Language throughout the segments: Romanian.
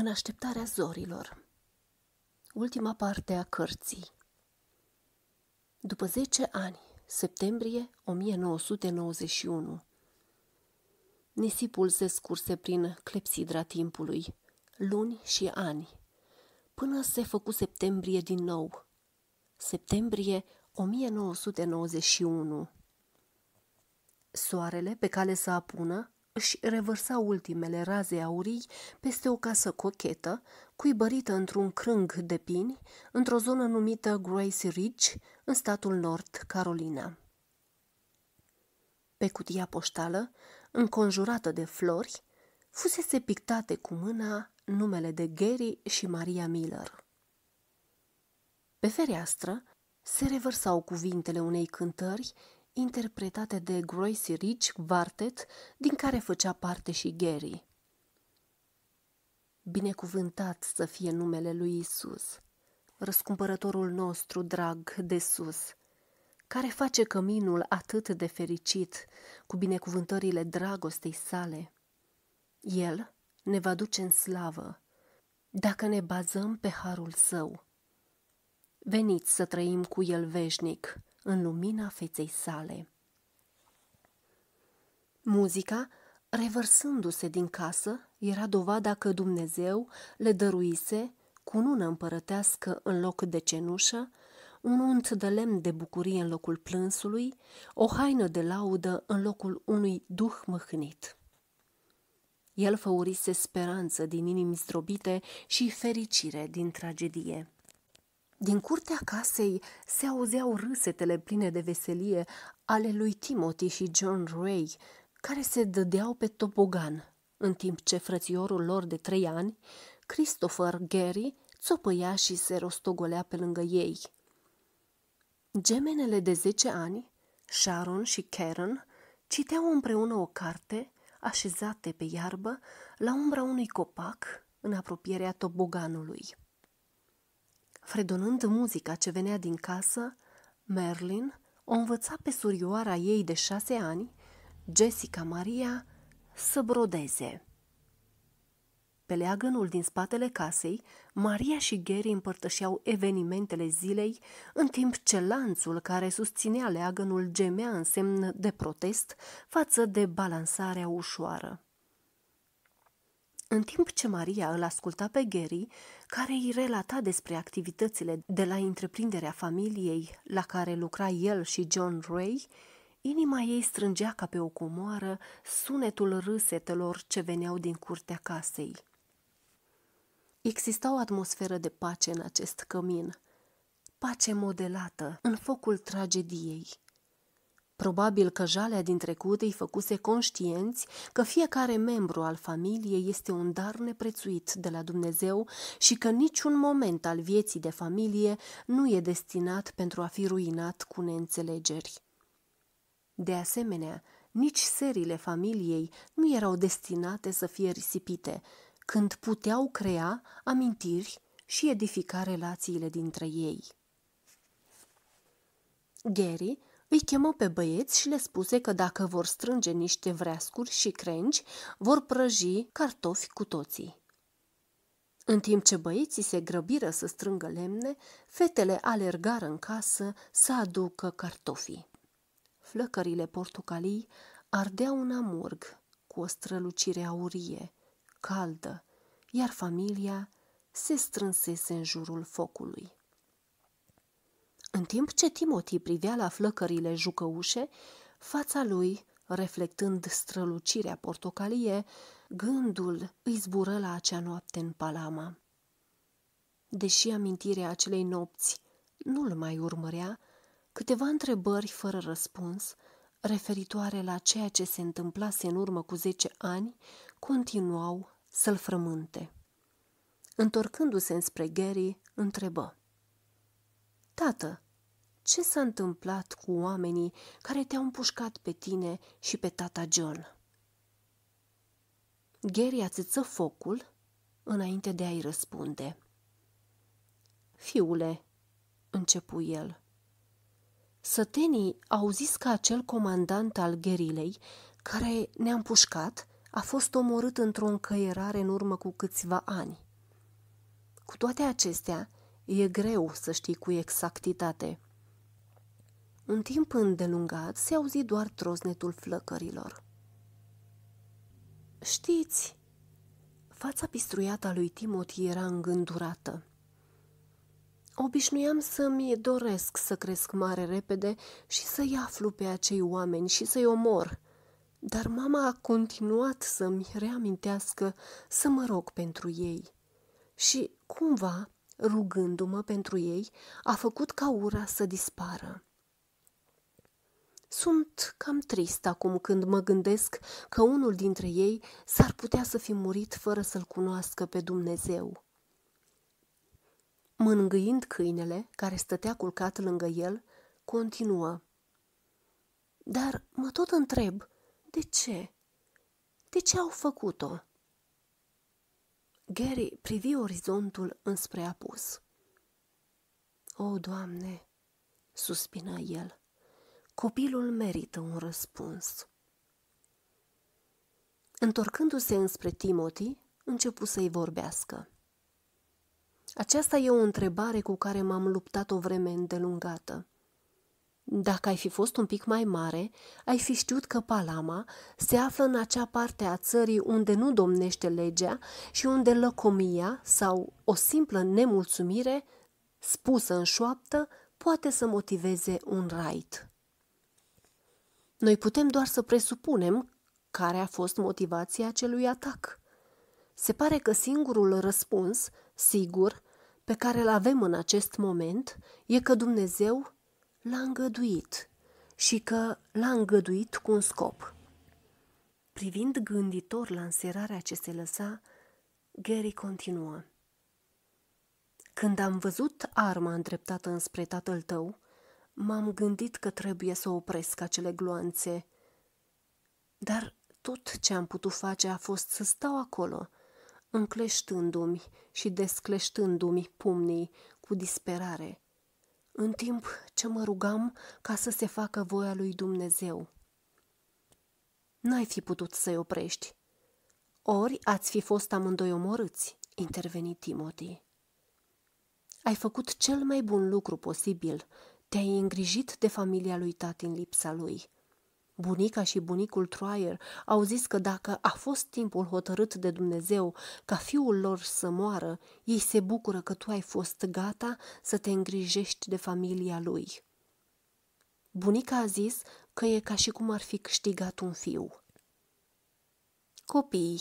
În așteptarea zorilor Ultima parte a cărții După 10 ani, septembrie 1991 Nisipul se scurse prin clepsidra timpului, luni și ani, până se făcu septembrie din nou. Septembrie 1991 Soarele, pe cale să apună, își revărsa ultimele raze aurii peste o casă cochetă, cuibărită într-un crâng de pini, într-o zonă numită Grace Ridge, în statul North Carolina. Pe cutia poștală, înconjurată de flori, fusese pictate cu mâna numele de Gary și Maria Miller. Pe fereastră se revărsau cuvintele unei cântări interpretate de Gracie Rich Quartet, din care făcea parte și Gary. Binecuvântat să fie numele lui Isus, răscumpărătorul nostru drag de sus, care face căminul atât de fericit cu binecuvântările dragostei sale. El ne va duce în slavă dacă ne bazăm pe harul său. Veniți să trăim cu el veșnic în lumina feței sale. Muzica, revărsându-se din casă, era dovada că Dumnezeu le dăruise, cu nună împărătească în loc de cenușă, un unt de lemn de bucurie în locul plânsului, o haină de laudă în locul unui duh mâhnit. El făurise speranță din inimi zdrobite și fericire din tragedie. Din curtea casei se auzeau râsetele pline de veselie ale lui Timothy și John Ray, care se dădeau pe tobogan, în timp ce frățiorul lor de trei ani, Christopher Gary, țopăia și se rostogolea pe lângă ei. Gemenele de zece ani, Sharon și Karen, citeau împreună o carte așezate pe iarbă la umbra unui copac în apropierea toboganului. Fredonând muzica ce venea din casă, Merlin o învăța pe surioara ei de șase ani, Jessica Maria, să brodeze. Pe leagănul din spatele casei, Maria și Gary împărtășeau evenimentele zilei, în timp ce lanțul care susținea leagănul gemea în semn de protest față de balansarea ușoară. În timp ce Maria îl asculta pe Gary, care îi relata despre activitățile de la întreprinderea familiei la care lucra el și John Ray, inima ei strângea ca pe o comoară sunetul râsetelor ce veneau din curtea casei. Exista o atmosferă de pace în acest cămin, pace modelată în focul tragediei. Probabil că jalea din trecut îi făcuse conștienți că fiecare membru al familiei este un dar neprețuit de la Dumnezeu și că niciun moment al vieții de familie nu e destinat pentru a fi ruinat cu neînțelegeri. De asemenea, nici serile familiei nu erau destinate să fie risipite, când puteau crea amintiri și edifica relațiile dintre ei. Gary îi chemă pe băieți și le spuse că dacă vor strânge niște vreascuri și crengi, vor prăji cartofi cu toții. În timp ce băieții se grăbiră să strângă lemne, fetele alergară în casă să aducă cartofii. Flăcările portocalii ardeau un amurg cu o strălucire aurie, caldă, iar familia se strânsese în jurul focului. În timp ce Timothy privea la flăcările jucăușe, fața lui, reflectând strălucirea portocalie, gândul îi zbură la acea noapte în Palama. Deși amintirea acelei nopți nu-l mai urmărea, câteva întrebări fără răspuns, referitoare la ceea ce se întâmplase în urmă cu zece ani, continuau să-l frământe. Întorcându-se înspre Gary, întrebă. Tată, ce s-a întâmplat cu oamenii care te-au împușcat pe tine și pe tata John? Gary ațăță focul înainte de a-i răspunde. Fiule, începu el, sătenii au zis că acel comandant al gherilei care ne-a împușcat a fost omorât într-o încăierare în urmă cu câțiva ani. Cu toate acestea, E greu să știi cu exactitate. Un timp îndelungat se auzi doar troznetul flăcărilor. Știți, fața pistruiată a lui Timot era îngândurată. Obișnuiam să-mi doresc să cresc mare repede și să-i aflu pe acei oameni și să-i omor, dar mama a continuat să-mi reamintească să mă rog pentru ei. Și, cumva, rugându-mă pentru ei, a făcut ca ura să dispară. Sunt cam trist acum când mă gândesc că unul dintre ei s-ar putea să fi murit fără să-l cunoască pe Dumnezeu. Mângâind câinele, care stătea culcat lângă el, continuă. Dar mă tot întreb, de ce? De ce au făcut-o? Gary privi orizontul înspre apus. O, Doamne!" suspină el. Copilul merită un răspuns. Întorcându-se înspre Timothy, începu să-i vorbească. Aceasta e o întrebare cu care m-am luptat o vreme îndelungată. Dacă ai fi fost un pic mai mare, ai fi știut că Palama se află în acea parte a țării unde nu domnește legea și unde lăcomia sau o simplă nemulțumire, spusă în șoaptă, poate să motiveze un rait. Noi putem doar să presupunem care a fost motivația acelui atac. Se pare că singurul răspuns, sigur, pe care îl avem în acest moment, e că Dumnezeu l-a îngăduit și că l-a îngăduit cu un scop. Privind gânditor la înserarea ce se lăsa, Gary continuă. Când am văzut arma îndreptată înspre tatăl tău, m-am gândit că trebuie să opresc acele gloanțe. Dar tot ce am putut face a fost să stau acolo, încleștându-mi și descleștându-mi pumnii cu disperare, în timp ce mă rugam ca să se facă voia lui Dumnezeu. N-ai fi putut să-i oprești. Ori ați fi fost amândoi omorâți, interveni Timothy. Ai făcut cel mai bun lucru posibil, te-ai îngrijit de familia lui tati în lipsa lui – Bunica și bunicul Troier au zis că dacă a fost timpul hotărât de Dumnezeu ca fiul lor să moară, ei se bucură că tu ai fost gata să te îngrijești de familia lui. Bunica a zis că e ca și cum ar fi câștigat un fiu. Copii,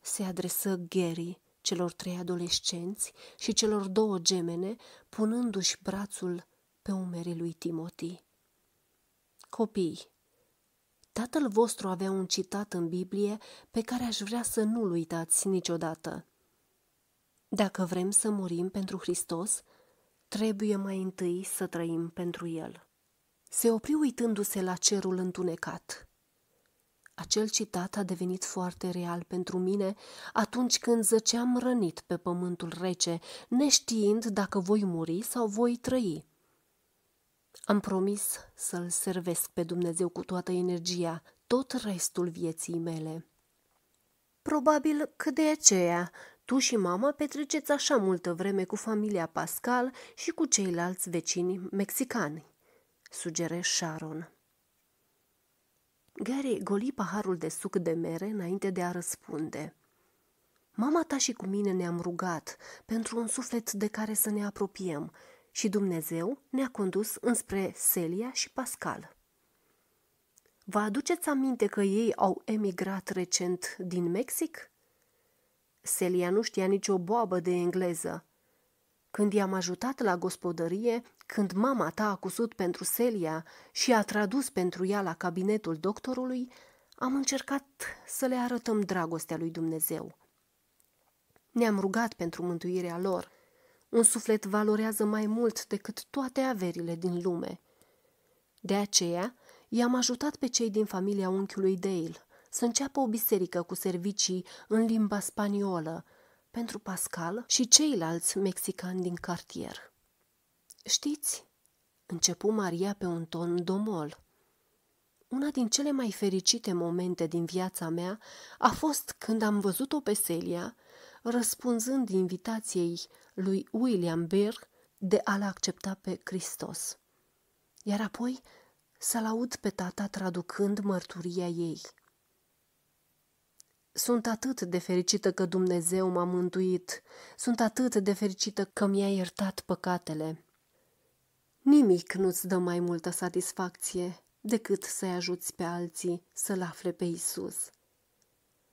se adresă Gary celor trei adolescenți și celor două gemene, punându-și brațul pe umerii lui Timothy. Copii, Tatăl vostru avea un citat în Biblie pe care aș vrea să nu-l uitați niciodată. Dacă vrem să murim pentru Hristos, trebuie mai întâi să trăim pentru El. Se opri uitându-se la cerul întunecat. Acel citat a devenit foarte real pentru mine atunci când zăceam rănit pe pământul rece, neștiind dacă voi muri sau voi trăi. Am promis să-L servesc pe Dumnezeu cu toată energia, tot restul vieții mele. Probabil că de aceea tu și mama petreceți așa multă vreme cu familia Pascal și cu ceilalți vecini mexicani, sugere Sharon. Gary goli paharul de suc de mere înainte de a răspunde. Mama ta și cu mine ne-am rugat pentru un suflet de care să ne apropiem – și Dumnezeu ne-a condus înspre Celia și Pascal. Vă aduceți aminte că ei au emigrat recent din Mexic? Celia nu știa nicio boabă de engleză. Când i-am ajutat la gospodărie, când mama ta a cusut pentru Celia și a tradus pentru ea la cabinetul doctorului, am încercat să le arătăm dragostea lui Dumnezeu. Ne-am rugat pentru mântuirea lor un suflet valorează mai mult decât toate averile din lume. De aceea, i-am ajutat pe cei din familia unchiului Dale să înceapă o biserică cu servicii în limba spaniolă pentru Pascal și ceilalți mexicani din cartier. Știți, începu Maria pe un ton domol. Una din cele mai fericite momente din viața mea a fost când am văzut-o pe Celia răspunzând invitației lui William Berg, de a-l accepta pe Hristos. Iar apoi să-l aud pe tata traducând mărturia ei. Sunt atât de fericită că Dumnezeu m-a mântuit. Sunt atât de fericită că mi-a iertat păcatele. Nimic nu-ți dă mai multă satisfacție decât să-i ajuți pe alții să-L afle pe Isus.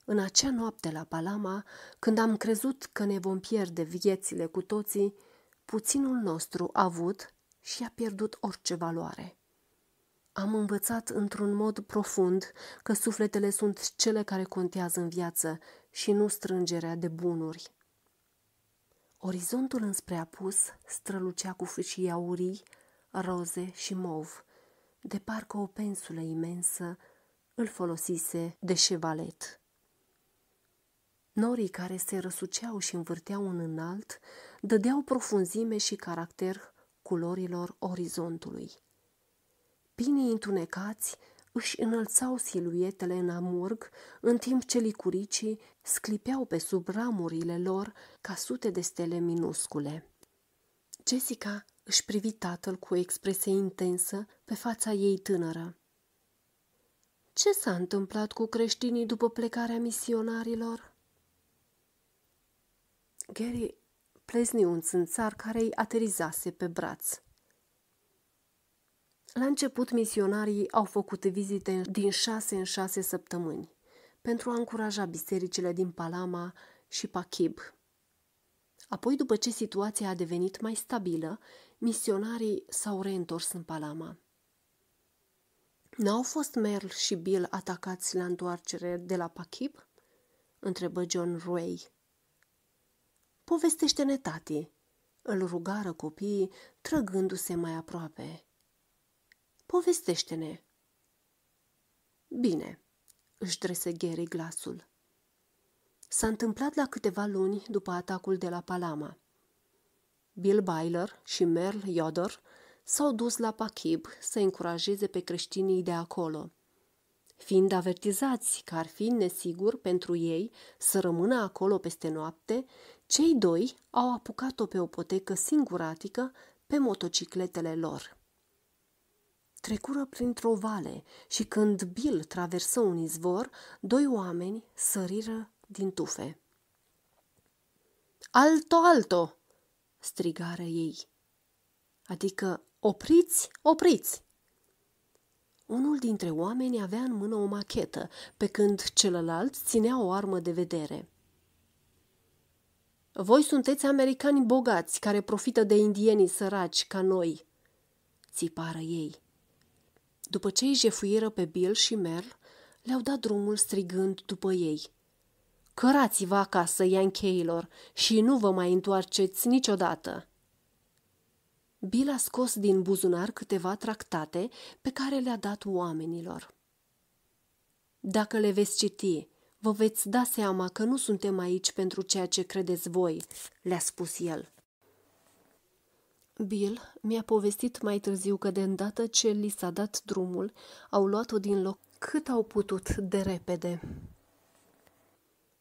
În acea noapte la Palama, când am crezut că ne vom pierde viețile cu toții, puținul nostru a avut și a pierdut orice valoare. Am învățat într-un mod profund că sufletele sunt cele care contează în viață și nu strângerea de bunuri. Orizontul înspre apus strălucea cu fâșii aurii, roze și mov, de parcă o pensulă imensă îl folosise de șevalet. Norii care se răsuceau și învârteau un înalt dădeau profunzime și caracter culorilor orizontului. Pinii întunecați își înălțau siluetele în amurg, în timp ce licuricii sclipeau pe sub ramurile lor ca sute de stele minuscule. Jessica își privi tatăl cu o expresie intensă pe fața ei tânără. Ce s-a întâmplat cu creștinii după plecarea misionarilor? Gary plezni un țânțar care îi aterizase pe braț. La început, misionarii au făcut vizite din șase în șase săptămâni pentru a încuraja bisericile din Palama și Pachib. Apoi, după ce situația a devenit mai stabilă, misionarii s-au reîntors în Palama. N-au fost Merl și Bill atacați la întoarcere de la Pachib? întrebă John Ray. Povestește-ne, tati!" îl rugară copiii, trăgându-se mai aproape. Povestește-ne!" Bine!" își trese Gheri glasul. S-a întâmplat la câteva luni după atacul de la Palama. Bill Byler și Merle Yoder s-au dus la Pakib să încurajeze pe creștinii de acolo – fiind avertizați că ar fi nesigur pentru ei să rămână acolo peste noapte cei doi au apucat-o pe o potecă singuratică pe motocicletele lor. Trecură printr-o vale și când Bill traversă un izvor, doi oameni săriră din tufe. Alto, alto!" strigară ei. Adică, opriți, opriți! Unul dintre oameni avea în mână o machetă, pe când celălalt ținea o armă de vedere. Voi sunteți americani bogați care profită de indienii săraci ca noi, țipară ei. După ce îi jefuiră pe Bill și Merl, le-au dat drumul strigând după ei. Cărați-vă acasă, Yankeilor, și nu vă mai întoarceți niciodată! Bill a scos din buzunar câteva tractate pe care le-a dat oamenilor. Dacă le veți citi, Vă veți da seama că nu suntem aici pentru ceea ce credeți voi, le-a spus el. Bill mi-a povestit mai târziu că de îndată ce li s-a dat drumul, au luat-o din loc cât au putut de repede.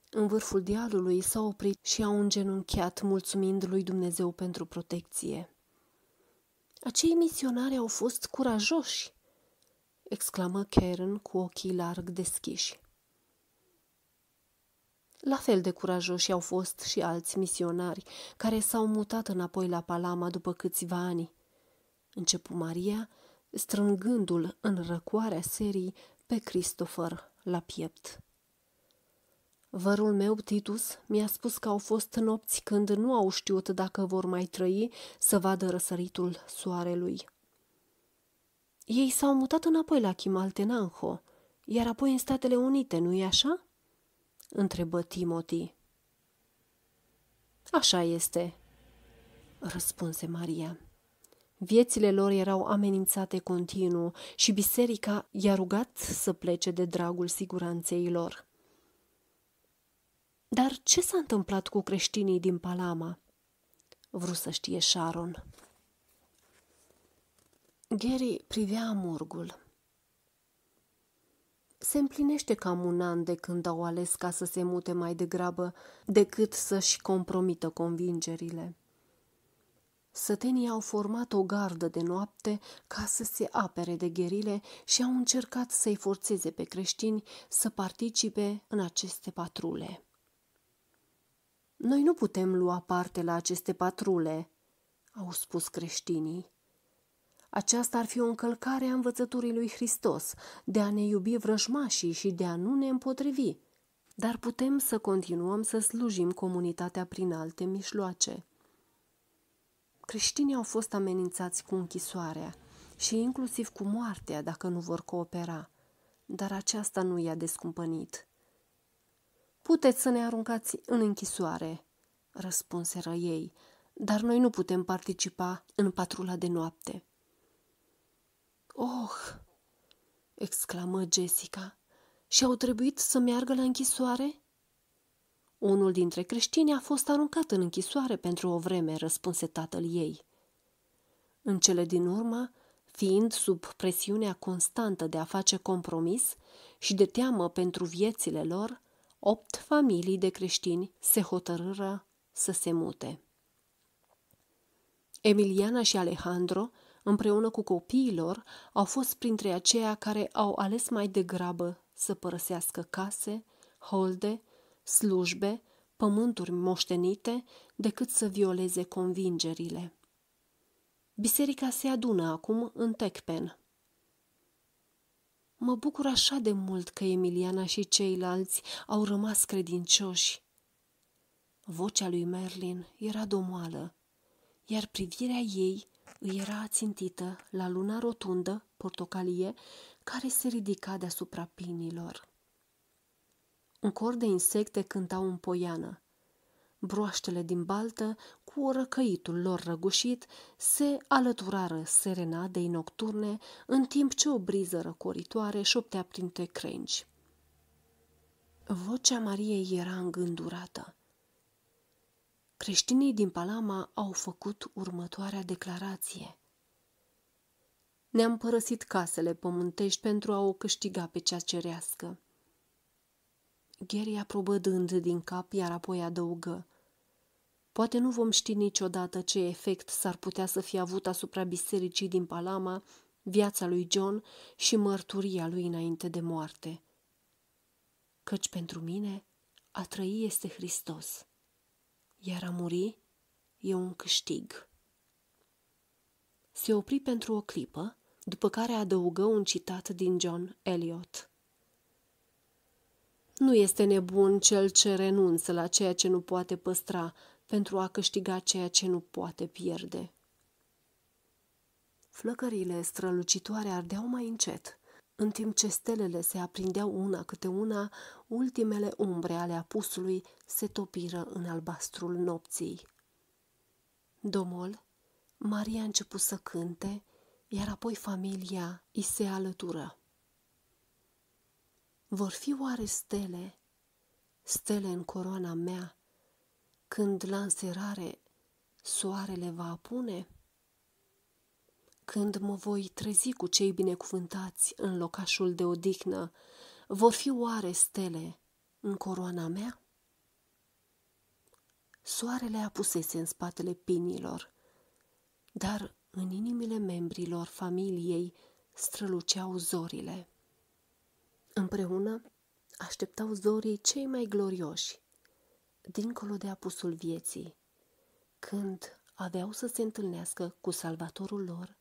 În vârful dealului s a oprit și au îngenunchiat, mulțumind lui Dumnezeu pentru protecție. Acei misionari au fost curajoși, exclamă Karen cu ochii larg deschiși. La fel de curajoși au fost și alți misionari, care s-au mutat înapoi la Palama după câțiva ani. Începu Maria, strângându-l în răcoarea serii pe Christopher la piept. Vărul meu, Titus, mi-a spus că au fost nopți când nu au știut dacă vor mai trăi să vadă răsăritul soarelui. Ei s-au mutat înapoi la Chimaltenanho, iar apoi în Statele Unite, nu-i așa? întrebă Timothy. Așa este, răspunse Maria. Viețile lor erau amenințate continuu și biserica i-a rugat să plece de dragul siguranței lor. Dar ce s-a întâmplat cu creștinii din Palama? Vru să știe Sharon. Gary privea murgul. Se împlinește cam un an de când au ales ca să se mute mai degrabă decât să-și compromită convingerile. Sătenii au format o gardă de noapte ca să se apere de gherile și au încercat să-i forțeze pe creștini să participe în aceste patrule. Noi nu putem lua parte la aceste patrule, au spus creștinii. Aceasta ar fi o încălcare a învățăturii lui Hristos, de a ne iubi vrăjmașii și de a nu ne împotrivi. Dar putem să continuăm să slujim comunitatea prin alte mișloace. Creștinii au fost amenințați cu închisoarea și inclusiv cu moartea dacă nu vor coopera, dar aceasta nu i-a descumpănit. Puteți să ne aruncați în închisoare, răspunseră ei, dar noi nu putem participa în patrula de noapte. Oh! exclamă Jessica. Și au trebuit să meargă la închisoare? Unul dintre creștini a fost aruncat în închisoare pentru o vreme, răspunse tatăl ei. În cele din urmă, fiind sub presiunea constantă de a face compromis și de teamă pentru viețile lor, opt familii de creștini se hotărâră să se mute. Emiliana și Alejandro împreună cu copiilor, au fost printre aceia care au ales mai degrabă să părăsească case, holde, slujbe, pământuri moștenite, decât să violeze convingerile. Biserica se adună acum în Tecpen. Mă bucur așa de mult că Emiliana și ceilalți au rămas credincioși. Vocea lui Merlin era domoală iar privirea ei îi era ațintită la luna rotundă, portocalie, care se ridica deasupra pinilor. Un cor de insecte cântau în poiană. Broaștele din baltă, cu răcăitul lor răgușit, se alăturară serenadei nocturne, în timp ce o briză răcoritoare șoptea printre crengi. Vocea Mariei era îngândurată creștinii din Palama au făcut următoarea declarație. Ne-am părăsit casele pământești pentru a o câștiga pe cea cerească. Gheria probădând din cap, iar apoi adăugă. Poate nu vom ști niciodată ce efect s-ar putea să fie avut asupra bisericii din Palama, viața lui John și mărturia lui înainte de moarte. Căci pentru mine a trăi este Hristos iar a muri e un câștig. Se opri pentru o clipă, după care adăugă un citat din John Eliot. Nu este nebun cel ce renunță la ceea ce nu poate păstra pentru a câștiga ceea ce nu poate pierde. Flăcările strălucitoare ardeau mai încet – în timp ce stelele se aprindeau una câte una, ultimele umbre ale apusului se topiră în albastrul nopții. Domol, Maria a început să cânte, iar apoi familia îi se alătură. Vor fi oare stele, stele în coroana mea, când la înserare soarele va apune? când mă voi trezi cu cei binecuvântați în locașul de odihnă, vor fi oare stele în coroana mea? Soarele apusese în spatele pinilor, dar în inimile membrilor familiei străluceau zorile. Împreună așteptau zorii cei mai glorioși, dincolo de apusul vieții, când aveau să se întâlnească cu salvatorul lor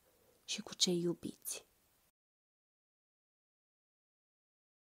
și cu cei iubiți.